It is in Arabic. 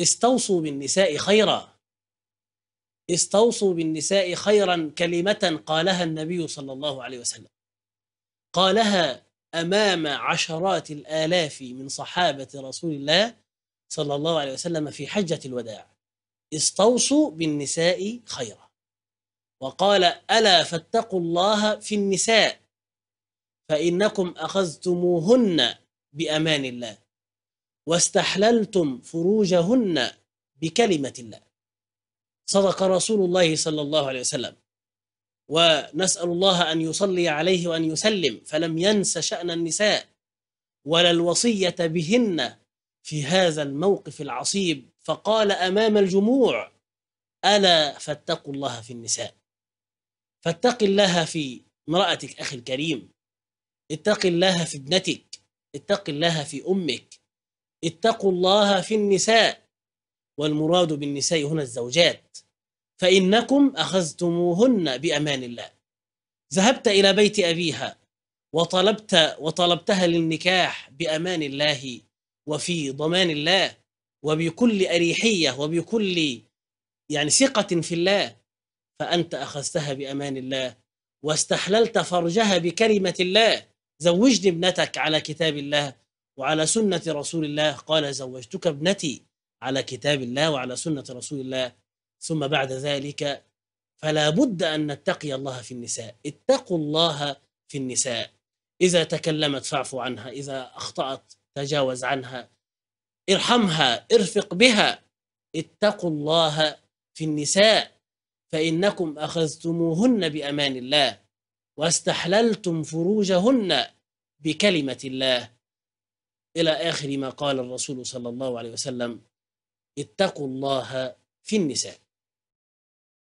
استوصوا بالنساء خيرا استوصوا بالنساء خيرا كلمة قالها النبي صلى الله عليه وسلم قالها أمام عشرات الآلاف من صحابة رسول الله صلى الله عليه وسلم في حجة الوداع استوصوا بالنساء خيرا وقال ألا فاتقوا الله في النساء فإنكم أخذتموهن بأمان الله واستحللتم فروجهن بكلمة الله صدق رسول الله صلى الله عليه وسلم ونسأل الله أن يصلي عليه وأن يسلم فلم ينس شأن النساء ولا الوصية بهن في هذا الموقف العصيب فقال أمام الجموع ألا فاتقوا الله في النساء فاتق الله في امرأتك أخي الكريم اتق الله في ابنتك اتق الله في أمك اتقوا الله في النساء والمراد بالنساء هنا الزوجات فإنكم أخذتموهن بأمان الله ذهبت إلى بيت أبيها وطلبت وطلبتها للنكاح بأمان الله وفي ضمان الله وبكل أريحية وبكل يعني ثقة في الله فأنت أخذتها بأمان الله واستحللت فرجها بكلمة الله زوجني ابنتك على كتاب الله وعلى سنة رسول الله قال زوجتك ابنتي على كتاب الله وعلى سنة رسول الله ثم بعد ذلك فلا بد أن نتقي الله في النساء اتقوا الله في النساء إذا تكلمت فاعفوا عنها إذا أخطأت تجاوز عنها ارحمها ارفق بها اتقوا الله في النساء فإنكم أخذتموهن بأمان الله واستحللتم فروجهن بكلمة الله إلى آخر ما قال الرسول صلى الله عليه وسلم اتقوا الله في النساء